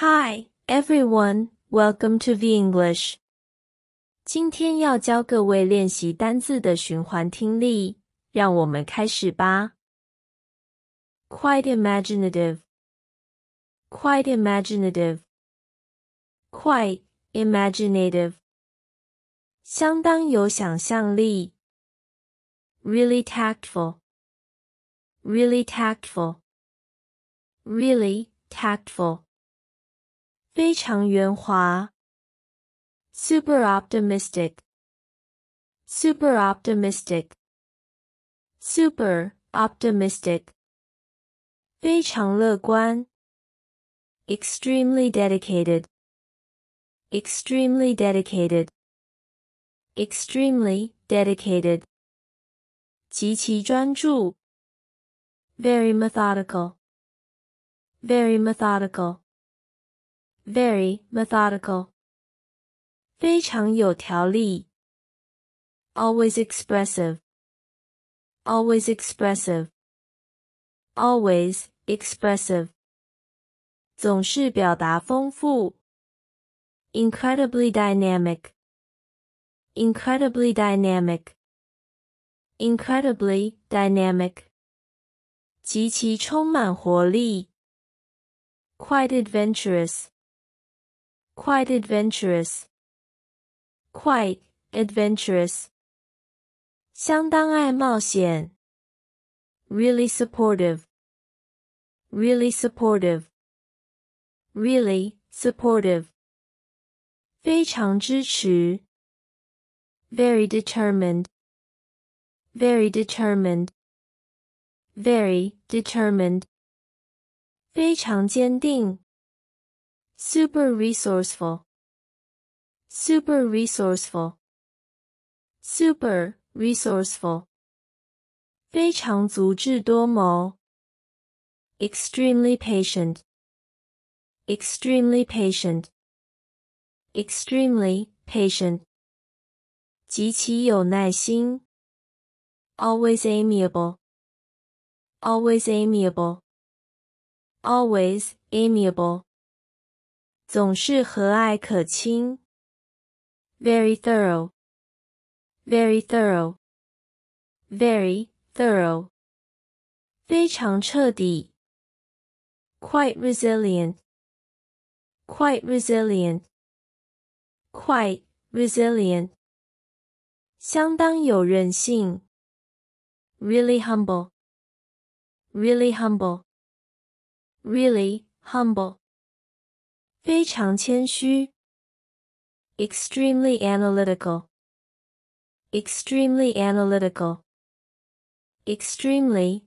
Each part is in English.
Hi, everyone. Welcome to the English. 今天要教各位练习单字的循环听力，让我们开始吧。Quite imaginative. Quite imaginative. Quite imaginative. 相当有想象力。Really tactful. Really tactful. Really tactful. 非常圆滑，super optimistic，super optimistic，super optimistic，非常乐观，extremely dedicated，extremely very dedicated，极其专注，very Very methodical。very methodical. 非常有条理 always expressive always expressive always expressive 总是表达丰富 incredibly dynamic incredibly dynamic incredibly dynamic 极其充满活力 quite adventurous quite adventurous, quite adventurous. Really supportive, really supportive, really supportive. Very determined, very determined, very determined. 非常坚定. Super resourceful. Super resourceful. Super resourceful. Extremely patient. Extremely patient. Extremely patient. Always amiable. Always amiable. Always amiable. 总是和蔼可亲，very thorough，very thorough，very thorough，非常彻底。quite resilient，quite resilient，quite resilient，相当有韧性。really humble，really humble，really humble。extremely analytical, extremely analytical, extremely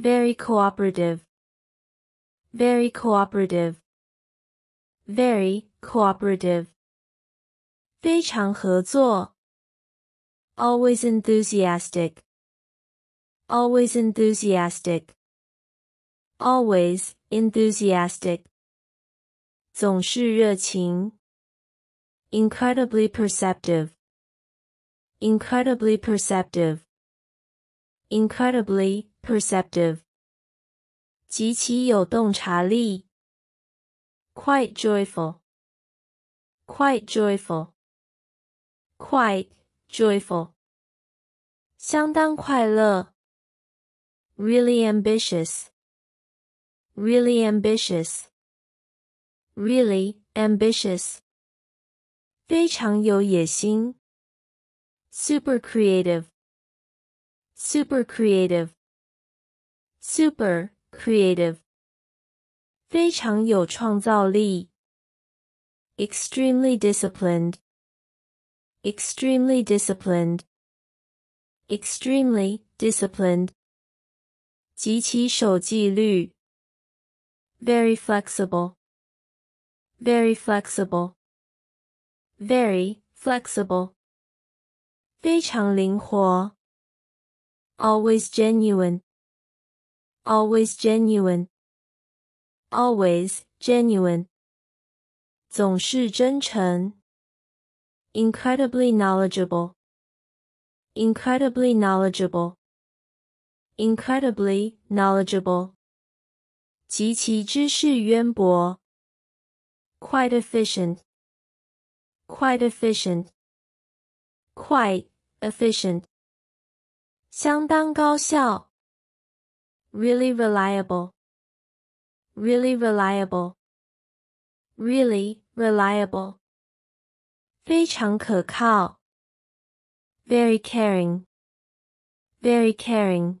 very cooperative, very cooperative, very always enthusiastic。Always enthusiastic. Always enthusiastic. Incredibly perceptive. Incredibly perceptive. Incredibly perceptive. Quite joyful. Quite joyful. Quite joyful. 相当快乐。Really ambitious. Really ambitious. Really ambitious. Super creative. Super creative. Super creative. Extremely disciplined. Extremely disciplined. Extremely disciplined. 极其守纪律。Very flexible. Very flexible. Very flexible. 非常灵活。Always genuine. Always genuine. Always genuine. 总是真诚。Incredibly knowledgeable. Incredibly knowledgeable. incredibly knowledgeable. 极其知识渊博. Quite efficient. Quite efficient. Quite efficient. 相当高效. Really reliable. Really reliable. Really reliable. 非常可靠. Very caring. Very caring.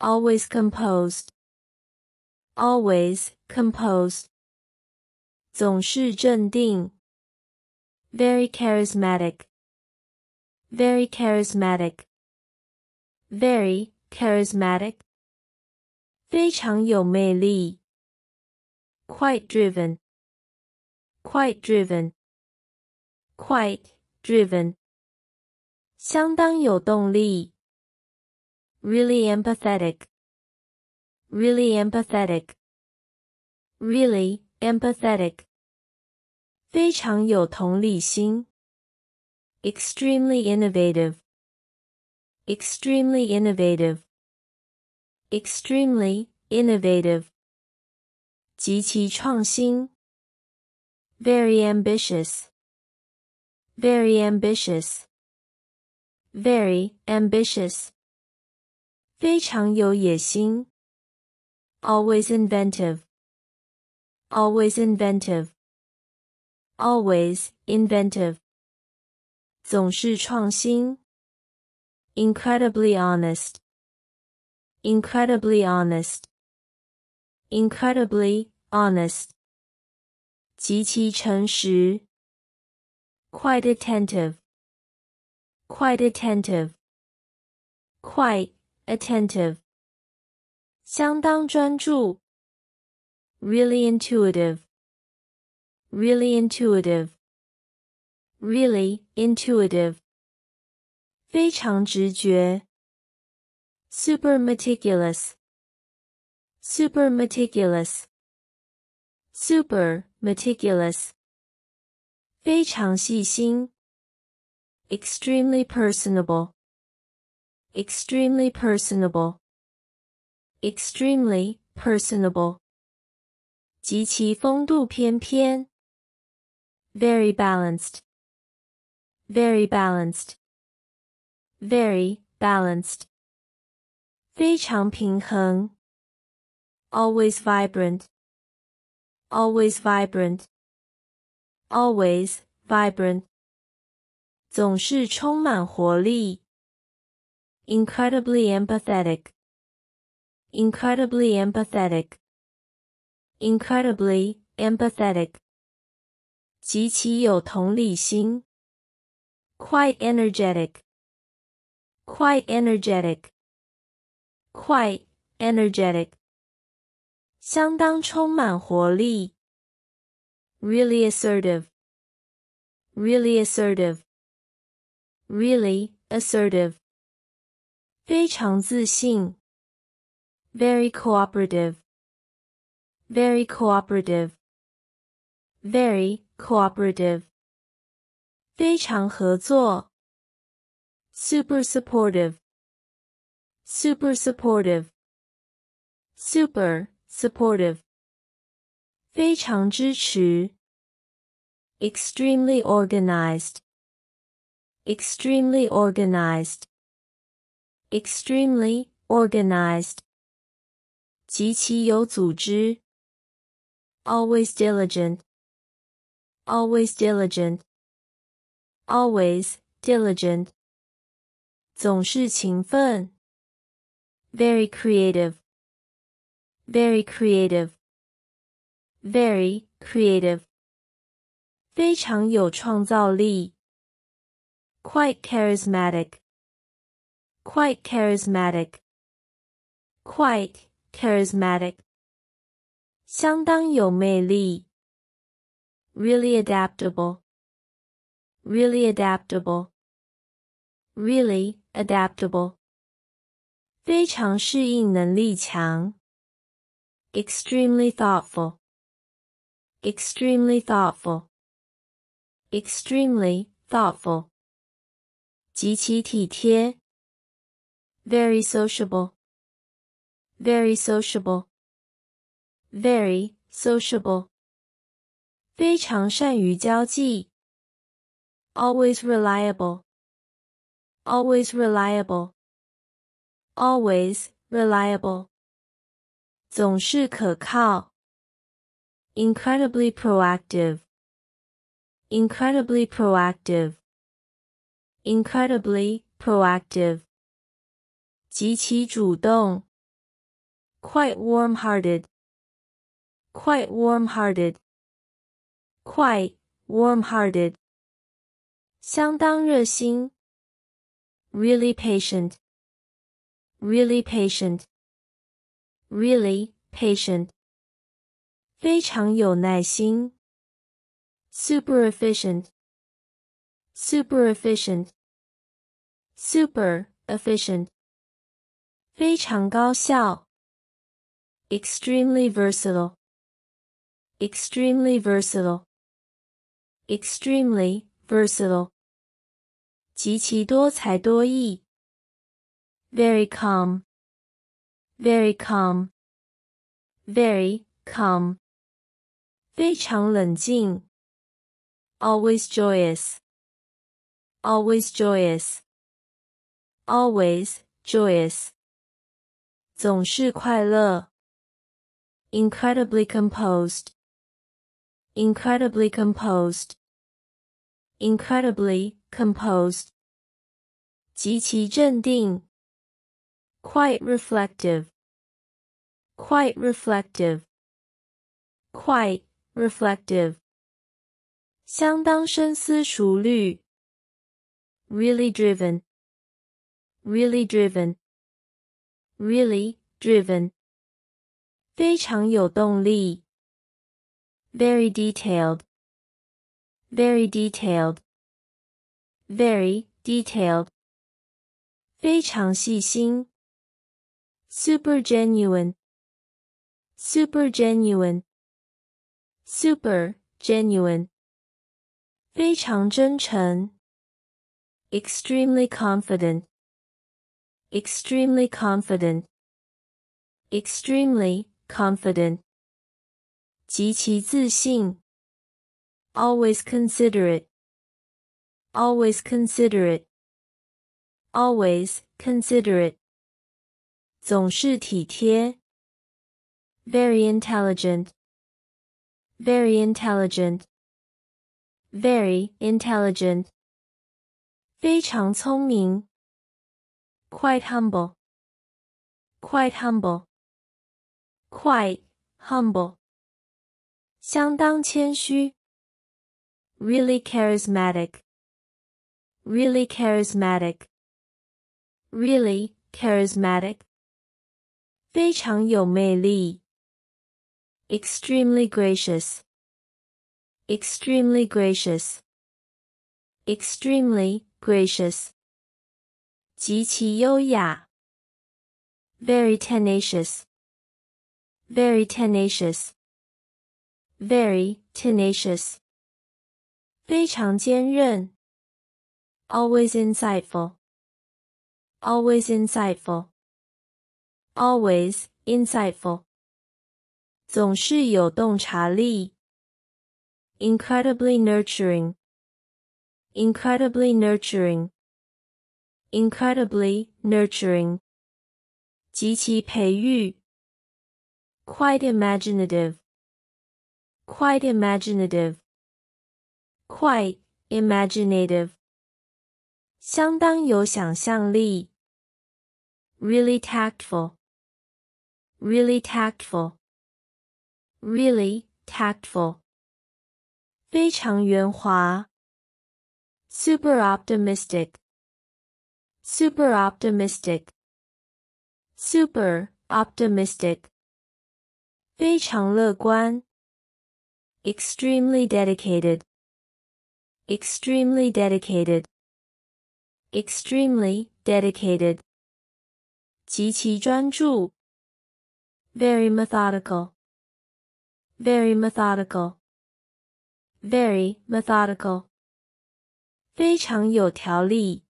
always composed, always composed. Very charismatic, very charismatic, very charismatic. Quite driven, quite driven, quite driven. driven，相当有动力。Really empathetic. Really empathetic. Really empathetic. Extremely innovative. Extremely innovative. Extremely innovative. Very ambitious. Very ambitious. Very ambitious. Always inventive. Always inventive. Always inventive. Incredibly honest. Incredibly honest. Incredibly honest. Quite attentive. Quite attentive. Quite attentive 相当专注 really intuitive really intuitive really intuitive 非常直觉 super meticulous super meticulous super meticulous 非常细心 extremely personable Extremely personable. Extremely personable. Very balanced. Very balanced. Very balanced. Always vibrant. Always vibrant. Always vibrant. 总是充满活力。incredibly empathetic incredibly empathetic incredibly empathetic 极其有同理心 quite energetic quite energetic quite energetic 相当充满活力 really assertive really assertive really assertive 非常自信 very cooperative very cooperative very cooperative 非常合作 super supportive super supportive super supportive 非常支持 extremely organized extremely organized extremely organized 极其有组织 always diligent always diligent always diligent 总是勤奋 very creative very creative very creative 非常有创造力 quite charismatic quite charismatic, quite charismatic. Really adaptable, really adaptable, really adaptable. Extremely thoughtful, extremely thoughtful, extremely 极其体贴. Very sociable. Very sociable. Very sociable. Always reliable. Always reliable. Always reliable. Incredibly proactive. Incredibly proactive. Incredibly proactive. 极其主动，quite warm-hearted, quite warm-hearted, quite warm-hearted，相当热心，really patient, really patient, really patient，非常有耐心，super efficient, super efficient, super efficient。非常高效 extremely versatile extremely versatile extremely versatile 极其多才多艺 very calm very calm very calm 非常冷静 always joyous always joyous always joyous 总是快乐。Incredibly composed. Incredibly composed. Incredibly composed. 极其镇定。Quite reflective. Quite reflective. Quite reflective. 相当深思熟虑。Really driven. Really driven really driven. Very detailed, very detailed, very detailed. detailed，非常细心。Super genuine, super genuine, super genuine. genuine，非常真诚。Extremely confident extremely confident, extremely confident, 极其自信, always considerate, always considerate, always considerate, 总是体贴, very intelligent, very intelligent, very intelligent, 非常聪明。quite humble, quite humble, quite Really charismatic, really charismatic, really Extremely gracious, extremely gracious, extremely gracious。极其优雅。Very tenacious. Very tenacious. Very tenacious. 非常坚韧。Always insightful. Always insightful. Always insightful. 总是有洞察力。Incredibly nurturing. Incredibly nurturing incredibly nurturing, 极其培育, quite imaginative, quite imaginative, quite imaginative, 相当有想象力, really tactful, really tactful, really tactful, 非常圆滑, super optimistic, super optimistic super optimistic 非常乐观 extremely dedicated extremely dedicated extremely dedicated 极其专注 very methodical very methodical very methodical 非常有条理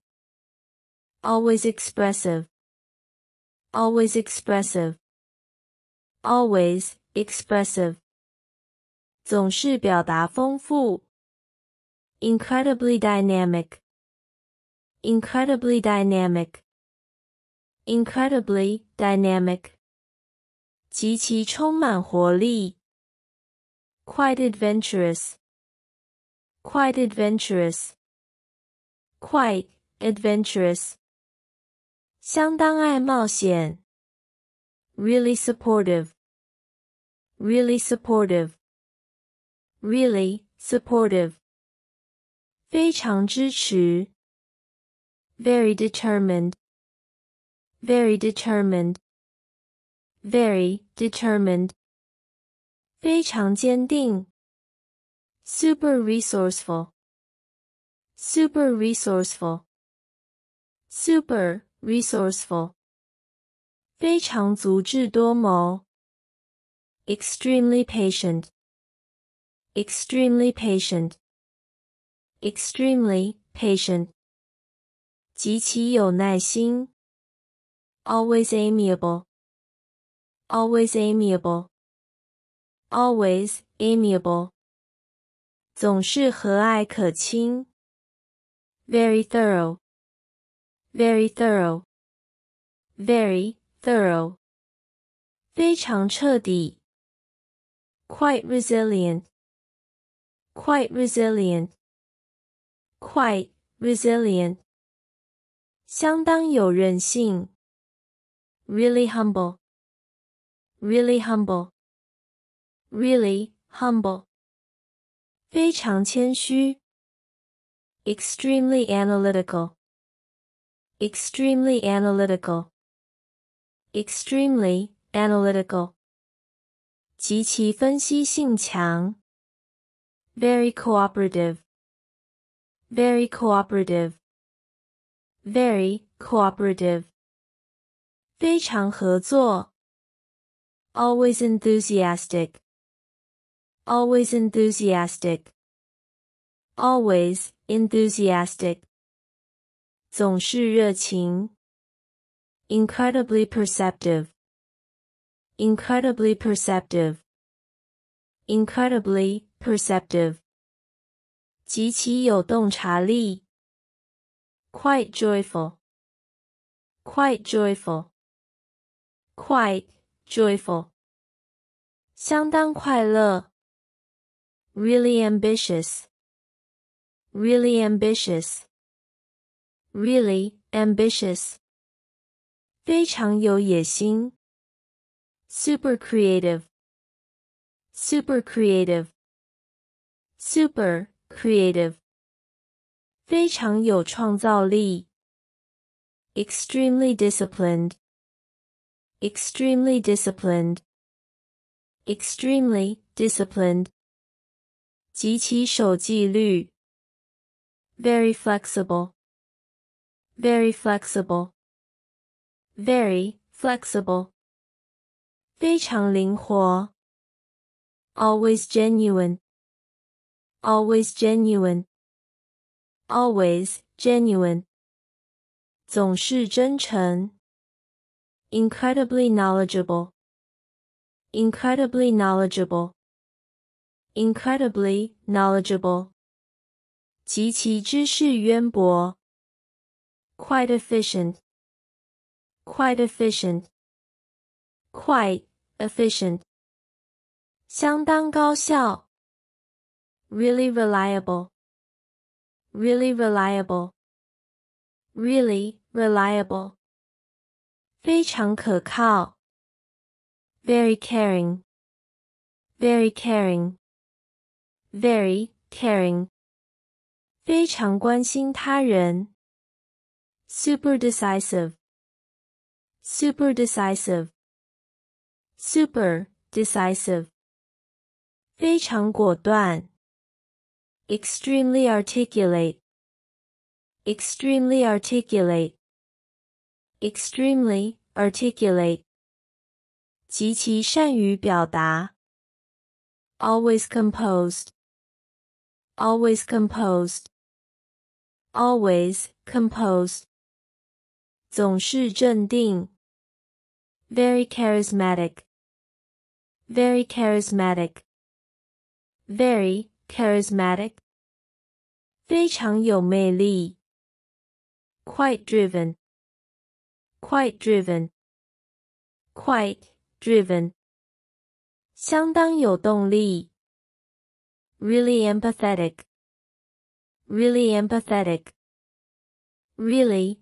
Always expressive. Always expressive. Always expressive. Incredibly dynamic. Incredibly dynamic. Incredibly dynamic. Quite adventurous. Quite adventurous. Quite adventurous. 相当爱冒险。Really supportive. Really supportive. Really supportive. Very determined. Very determined. Very determined. Super resourceful. Super resourceful. Super Resourceful, Extremely Extremely Extremely patient. patient. patient. amiable. patient，extremely patient，extremely patient，极其有耐心，always amiable，always amiable，always Very thorough。very thorough, very thorough. 非常彻底 quite resilient, quite resilient, quite resilient. 相当有韧性 really humble, really humble, really humble. 非常谦虚 extremely analytical, Extremely analytical. Extremely analytical. very cooperative. Very cooperative. Very cooperative. always enthusiastic. Always enthusiastic. Always enthusiastic. 总是热情，incredibly perceptive，incredibly perceptive，incredibly perceptive，极其有洞察力。quite joyful，quite joyful，quite joyful，相当快乐。really ambitious，really ambitious。really ambitious. Super creative. Super creative. Super creative. Extremely disciplined. Extremely disciplined. Extremely disciplined. Very flexible. Very flexible. Very flexible. Always genuine. Always genuine. Always genuine. Incredibly knowledgeable. Incredibly knowledgeable. Incredibly knowledgeable. 极其知识渊博。quite efficient quite efficient quite efficient 相当高效 really reliable really reliable really reliable 非常可靠 very caring very caring very caring 非常关心他人 super decisive super decisive super decisive 非常果断 extremely articulate extremely articulate extremely articulate 极其善于表达 always composed always composed always composed 总是镇定。Very charismatic. Very charismatic. Very charismatic. 非常有魅力。Quite driven. Quite driven. Quite driven. really empathetic. Really empathetic. Really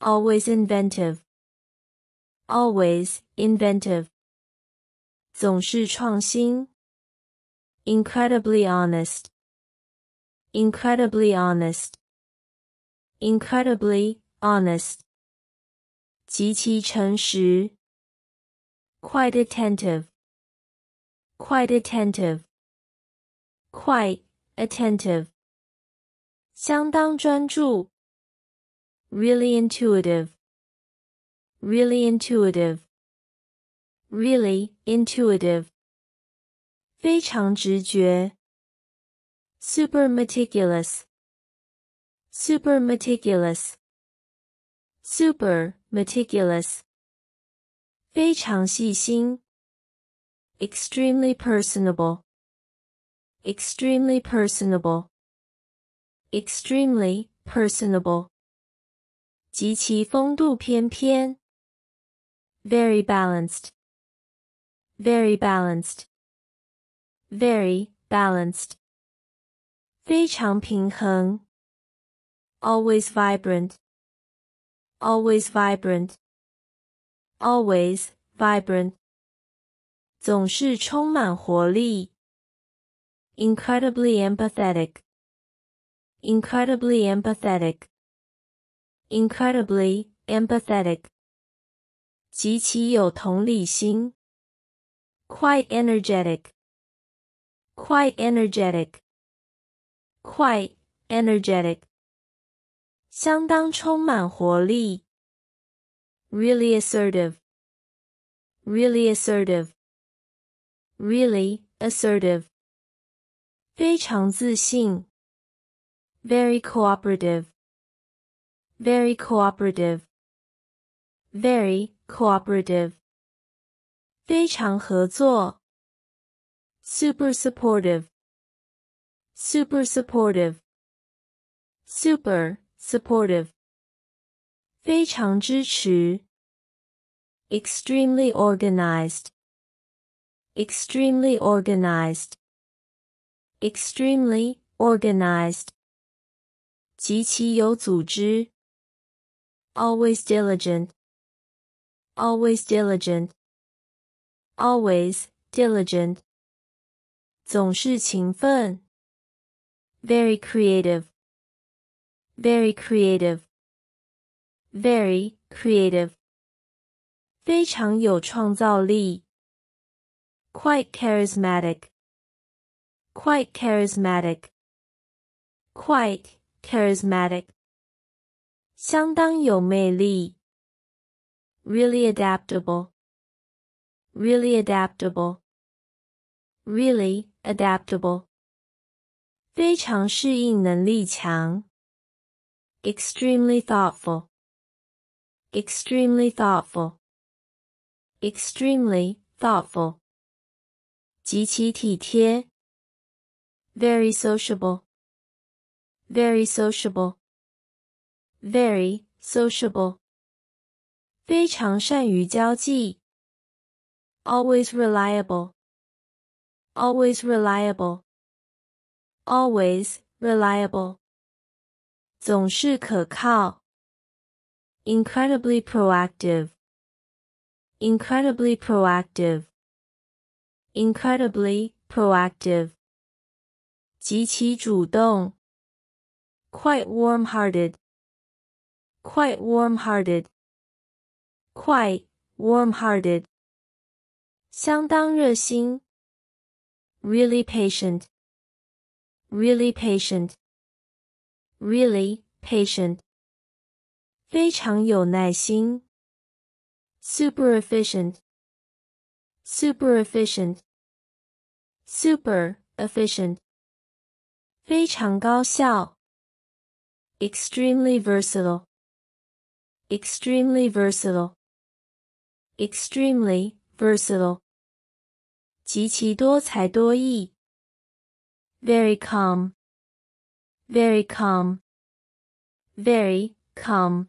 Always inventive. Always inventive. 总是创新. Incredibly honest. Incredibly honest. Incredibly honest. 极其诚实. Quite attentive. Quite attentive. Quite attentive. 相当专注。really intuitive, really intuitive, really intuitive. 非常直觉 super meticulous, super meticulous, super meticulous. 非常细心 extremely personable, extremely personable, extremely personable very balanced. Very balanced. Very balanced. always vibrant. Always vibrant. Always vibrant. incredibly empathetic. Incredibly empathetic incredibly empathetic. Quite Quite Quite energetic. energetic. energetic. Really assertive. Really assertive. Really assertive. 非常自信. Very cooperative。very cooperative. Very cooperative. Super supportive. Super supportive. Super supportive. Extremely organized. Extremely organized. Extremely organized. 极其有组织。always diligent, always diligent, always diligent. 总是勤奋 very creative, very creative, very creative. 非常有创造力 quite charismatic, quite charismatic, quite charismatic. 相当有魅力。Really adaptable. Really adaptable. Really adaptable. 非常适应能力强。Extremely thoughtful. Extremely thoughtful. Extremely thoughtful. 极其体贴。Very sociable. Very sociable very sociable. always reliable. Always reliable. Always reliable. incredibly proactive. Incredibly proactive. Incredibly proactive. quite warm warm-hearted quite warm-hearted, quite warm-hearted, 相当热心, really patient, really patient, really patient, 非常有耐心, super efficient, super efficient, super efficient, 非常高效, extremely versatile, Extremely versatile. Extremely versatile. Very calm. Very calm. Very calm.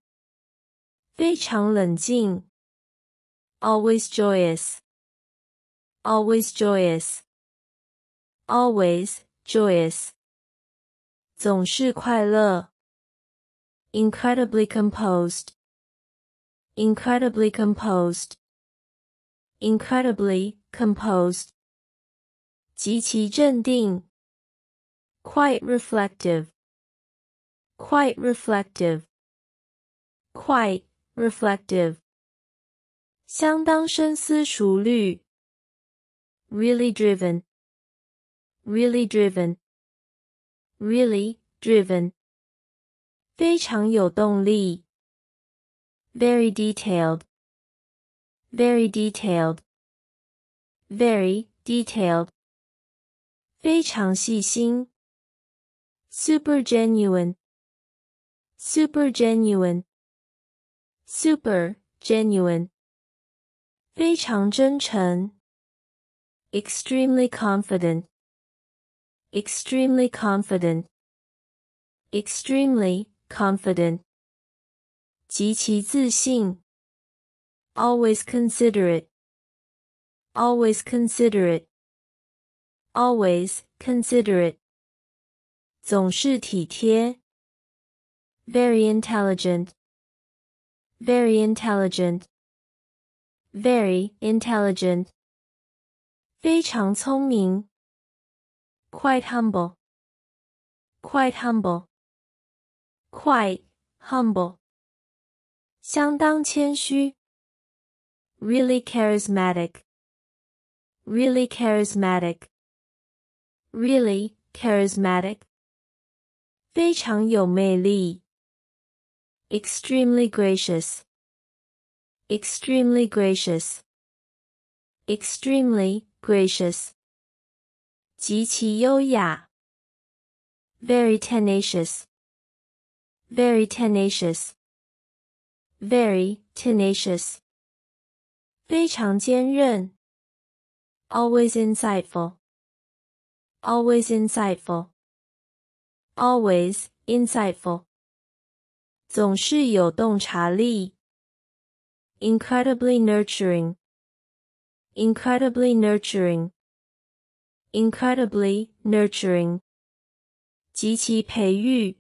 Always joyous. Always joyous. Always joyous. Incredibly composed incredibly composed, incredibly composed, 极其镇定, quite reflective, quite reflective, quite reflective, 相当深思熟虑, really driven, really driven, really driven, 非常有动力。very detailed. Very detailed. Very detailed. Super genuine. Super genuine. Super genuine. Extremely confident. Extremely confident. Extremely confident. 极其自信，always considerate，always considerate，always considerate，总是体贴。very intelligent，very intelligent，very intelligent，非常聪明。quite humble，quite humble，quite humble。相当谦虚，really charismatic. Really charismatic，really charismatic，really charismatic，非常有魅力，extremely gracious. gracious，extremely gracious，极其优雅，very Very tenacious。very tenacious. tenacious，非常坚韧，always insightful，always insightful，always insightful，总是有洞察力，incredibly nurturing，incredibly nurturing，incredibly nurturing，极其培育。